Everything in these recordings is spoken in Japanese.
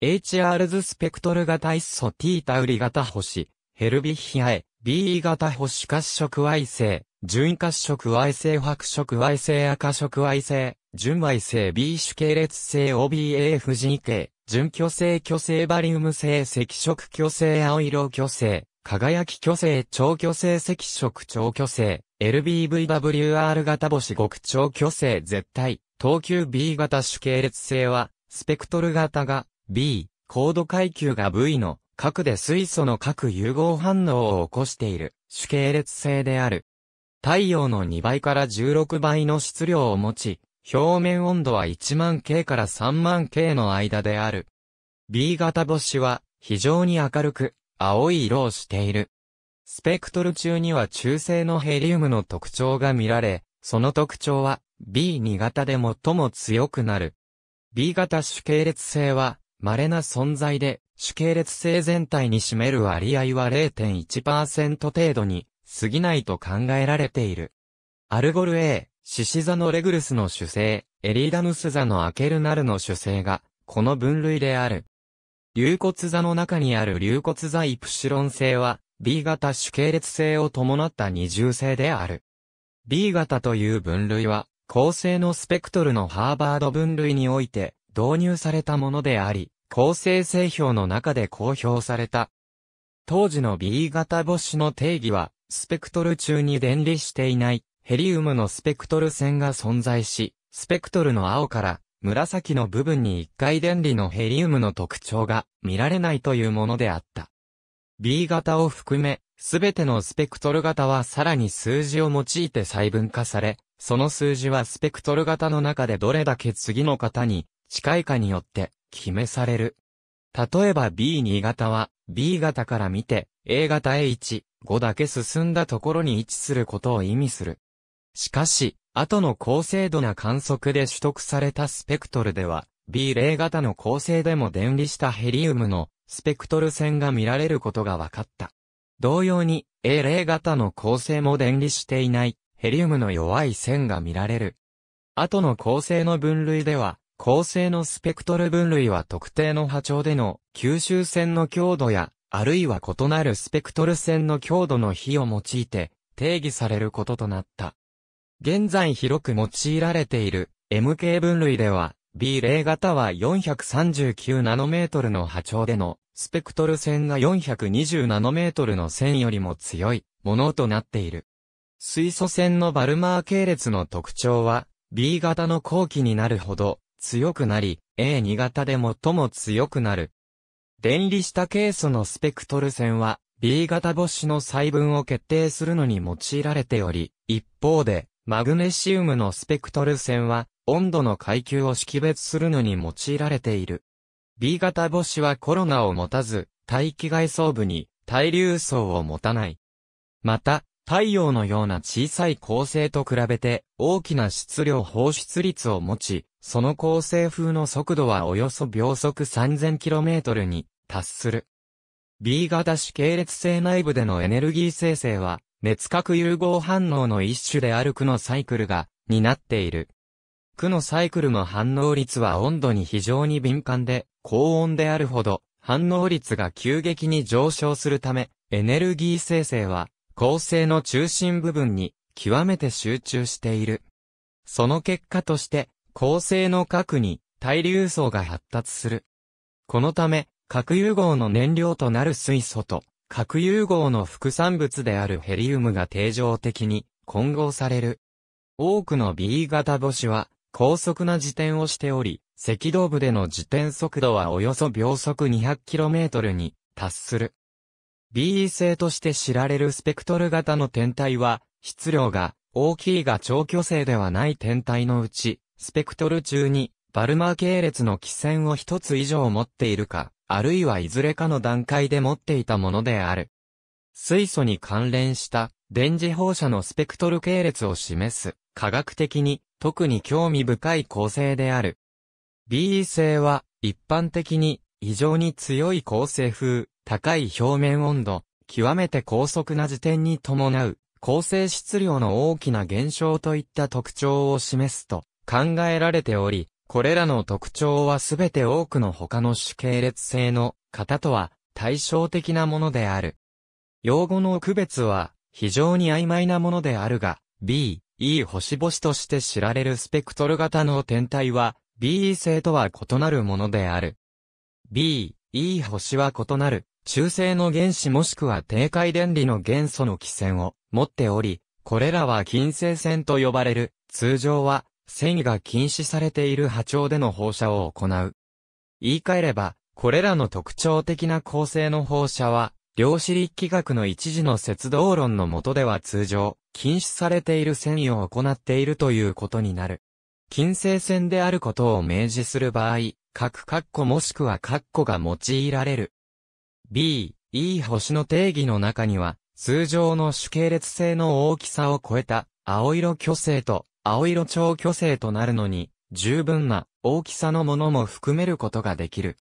HR 図スペクトル型イッソ T タウリ型星、ヘルビヒアエ、BE 型星褐色矮星、純褐色矮星白色矮星赤色矮星、純矮星 B 種系列星 OBAFG 系、純巨星巨星バリウム星赤色巨星青色巨星、輝き巨星超巨星赤色超巨星、LBVWR 型星極超巨星絶対、東急 B 型種系列星は、スペクトル型が B、高度階級が V の核で水素の核融合反応を起こしている主系列性である。太陽の2倍から16倍の質量を持ち、表面温度は1万 K から3万 K の間である。B 型星は非常に明るく青い色をしている。スペクトル中には中性のヘリウムの特徴が見られ、その特徴は B2 型で最も強くなる。B 型主系列性は稀な存在で、主系列性全体に占める割合は0.1%程度に過ぎないと考えられている。アルゴル A、獅子座のレグルスの主星、エリーダヌス座のアケルナルの主星が、この分類である。竜骨座の中にある竜骨座イプシロン星は、B 型主系列性を伴った二重性である。B 型という分類は、構成のスペクトルのハーバード分類において、導入されたものであり、構成製氷の中で公表された。当時の B 型母子の定義は、スペクトル中に電離していないヘリウムのスペクトル線が存在し、スペクトルの青から紫の部分に一回電離のヘリウムの特徴が見られないというものであった。B 型を含め、すべてのスペクトル型はさらに数字を用いて細分化され、その数字はスペクトル型の中でどれだけ次の型に近いかによって決めされる。例えば B2 型は B 型から見て A 型へ1、5だけ進んだところに位置することを意味する。しかし、後の高精度な観測で取得されたスペクトルでは、B0 型の構成でも電離したヘリウムのスペクトル線が見られることが分かった。同様に A0 型の構成も電離していないヘリウムの弱い線が見られる。後の構成の分類では構成のスペクトル分類は特定の波長での吸収線の強度や、あるいは異なるスペクトル線の強度の比を用いて定義されることとなった。現在広く用いられている MK 分類では B0 型は4 3 9トルの波長でのスペクトル線が4 2 0トルの線よりも強いものとなっている。水素線のバルマー系列の特徴は B 型の後期になるほど強くなり、A2 型で最も強くなる。電離したケースのスペクトル線は、B 型母子の細分を決定するのに用いられており、一方で、マグネシウムのスペクトル線は、温度の階級を識別するのに用いられている。B 型母子はコロナを持たず、大気外層部に対流層を持たない。また、太陽のような小さい恒星と比べて大きな質量放出率を持ち、その恒星風の速度はおよそ秒速 3000km に達する。B 型子系列性内部でのエネルギー生成は、熱核融合反応の一種である区のサイクルが、になっている。区のサイクルの反応率は温度に非常に敏感で、高温であるほど、反応率が急激に上昇するため、エネルギー生成は、構成の中心部分に極めて集中している。その結果として、構成の核に対流層が発達する。このため、核融合の燃料となる水素と、核融合の副産物であるヘリウムが定常的に混合される。多くの B 型母子は高速な自転をしており、赤道部での自転速度はおよそ秒速 200km に達する。BE 星として知られるスペクトル型の天体は、質量が大きいが超巨星ではない天体のうち、スペクトル中にバルマー系列の基線を一つ以上持っているか、あるいはいずれかの段階で持っていたものである。水素に関連した電磁放射のスペクトル系列を示す科学的に特に興味深い構成である。BE 星は一般的に異常に強い構成風、高い表面温度、極めて高速な時点に伴う、構成質量の大きな減少といった特徴を示すと考えられており、これらの特徴はすべて多くの他の主系列性の型とは対照的なものである。用語の区別は非常に曖昧なものであるが、B、E 星々として知られるスペクトル型の天体は B e 星とは異なるものである。B、E 星は異なる中性の原子もしくは低回電離の元素の基線を持っており、これらは金星線と呼ばれる、通常は、繊維が禁止されている波長での放射を行う。言い換えれば、これらの特徴的な構成の放射は、量子力学の一時の節動論の下では通常、禁止されている繊維を行っているということになる。金星線であることを明示する場合、各括弧もしくは括弧が用いられる。B、E 星の定義の中には、通常の主系列性の大きさを超えた、青色巨星と、青色超巨星となるのに、十分な大きさのものも含めることができる。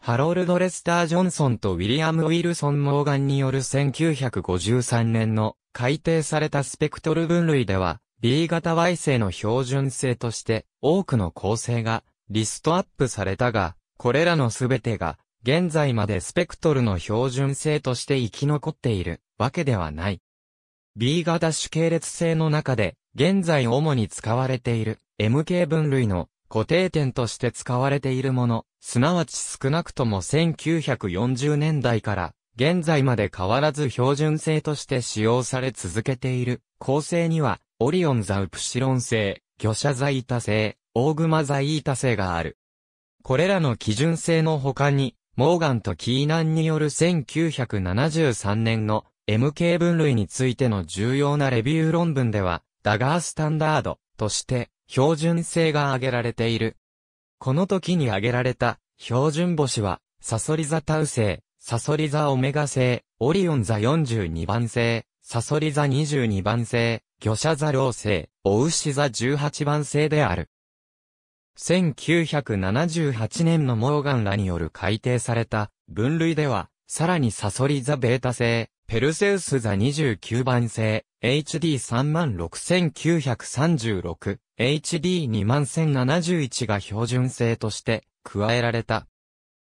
ハロルド・レスター・ジョンソンとウィリアム・ウィルソン・モーガンによる1953年の改定されたスペクトル分類では、B 型 Y 星の標準性として多くの構成がリストアップされたが、これらのすべてが現在までスペクトルの標準性として生き残っているわけではない。B 型主系列性の中で、現在主に使われている MK 分類の固定点として使われているもの、すなわち少なくとも1940年代から現在まで変わらず標準性として使用され続けている構成には、オリオンザウプシロン性、魚舎ザイータ性、オーグマザイータ性がある。これらの基準性の他に、モーガンとキーナンによる1973年の MK 分類についての重要なレビュー論文では、ダガースタンダードとして標準性が挙げられている。この時に挙げられた標準星は、サソリ座タウ星、サソリ座オメガ星、オリオン座42番星、サソリ座22番星、魚車座老星、ウシ座18番星である。1978年のモーガンらによる改定された分類では、さらにサソリ座ベータ製、ペルセウス座29番製、HD36936、HD21071 が標準製として加えられた。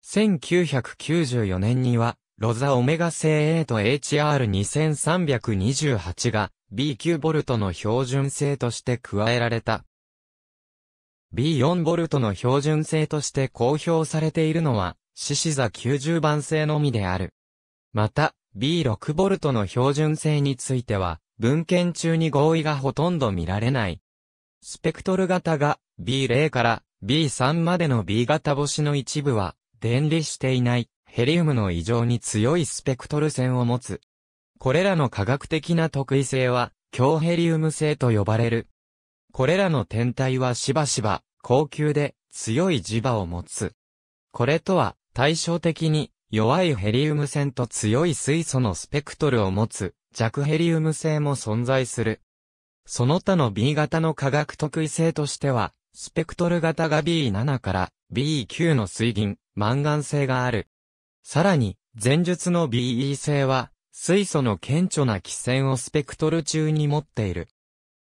1994年には、ロザオメガ製 A と HR2328 が B 級ボルトの標準性として加えられた。B4V の標準性として公表されているのは、獅子座90番製のみである。また、B6V の標準性については、文献中に合意がほとんど見られない。スペクトル型が B0 から B3 までの B 型星の一部は、電離していない、ヘリウムの異常に強いスペクトル線を持つ。これらの科学的な特異性は、強ヘリウム性と呼ばれる。これらの天体はしばしば、高級で強い磁場を持つ。これとは対照的に弱いヘリウム線と強い水素のスペクトルを持つ弱ヘリウム性も存在する。その他の B 型の化学特異性としては、スペクトル型が B7 から B9 の水銀、マンガン性がある。さらに、前述の BE 性は、水素の顕著な基線をスペクトル中に持っている。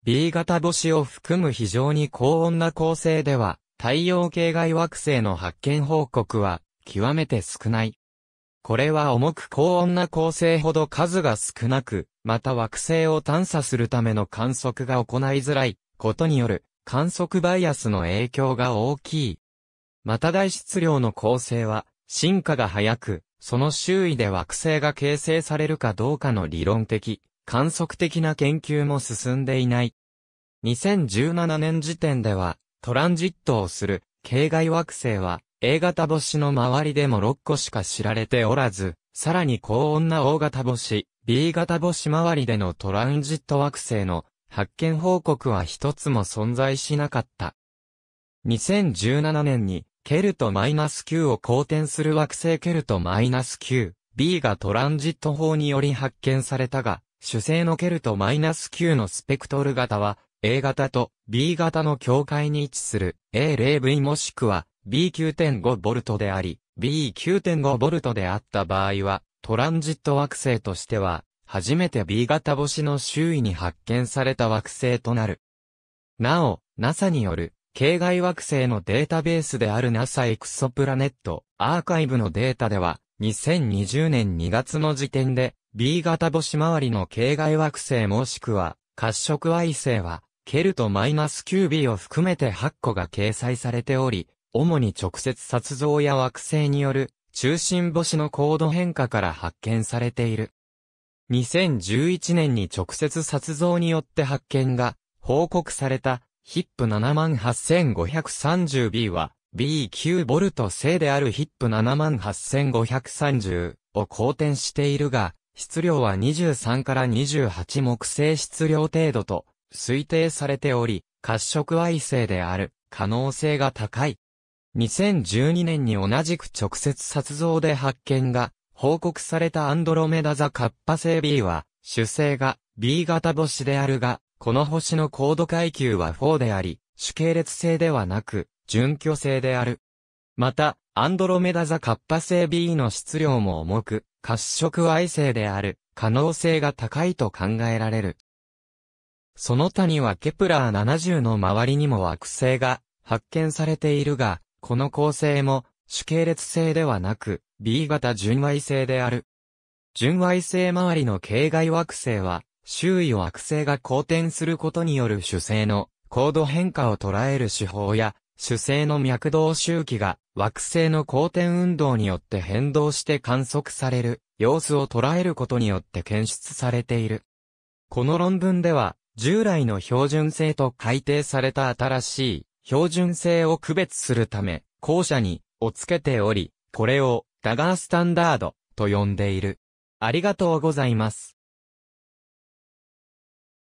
B 型星を含む非常に高温な構成では、太陽系外惑星の発見報告は、極めて少ない。これは重く高温な構成ほど数が少なく、また惑星を探査するための観測が行いづらいことによる観測バイアスの影響が大きい。また大質量の構成は進化が早く、その周囲で惑星が形成されるかどうかの理論的観測的な研究も進んでいない。2017年時点では、トランジットをする、系外惑星は、A 型星の周りでも6個しか知られておらず、さらに高温な O 型星、B 型星周りでのトランジット惑星の発見報告は一つも存在しなかった。2017年に、ケルト -9 を公転する惑星ケルト -9、B がトランジット法により発見されたが、主星のケルト -9 のスペクトル型は、A 型と B 型の境界に位置する A0V もしくは B9.5V であり、B9.5V であった場合は、トランジット惑星としては、初めて B 型星の周囲に発見された惑星となる。なお、NASA による、系外惑星のデータベースである NASA エクソプラネットアーカイブのデータでは、2020年2月の時点で、B 型星周りの系外惑星もしくは、褐色矮星は、ケルト -9b を含めて8個が掲載されており、主に直接殺像や惑星による中心星の高度変化から発見されている。2011年に直接殺像によって発見が報告されたヒップ 78530B は B9 ボルト星であるヒップ78530を好転しているが、質量は23から28木星質量程度と推定されており、褐色矮星である可能性が高い。2012年に同じく直接撮像で発見が報告されたアンドロメダ座カッパ星 B は主星が B 型星であるが、この星の高度階級は4であり、主系列星ではなく、準拠星である。また、アンドロメダ座カッパ星 B の質量も重く、褐色矮星である可能性が高いと考えられる。その他にはケプラー70の周りにも惑星が発見されているが、この恒星も主系列星ではなく B 型純矮星である。純矮星周りの系外惑星は周囲を惑星が好転することによる主星の高度変化を捉える手法や主星の脈動周期が惑星の公転運動によって変動して観測される様子を捉えることによって検出されている。この論文では、従来の標準性と改定された新しい標準性を区別するため、後者に、をつけており、これを、ダガースタンダード、と呼んでいる。ありがとうございます。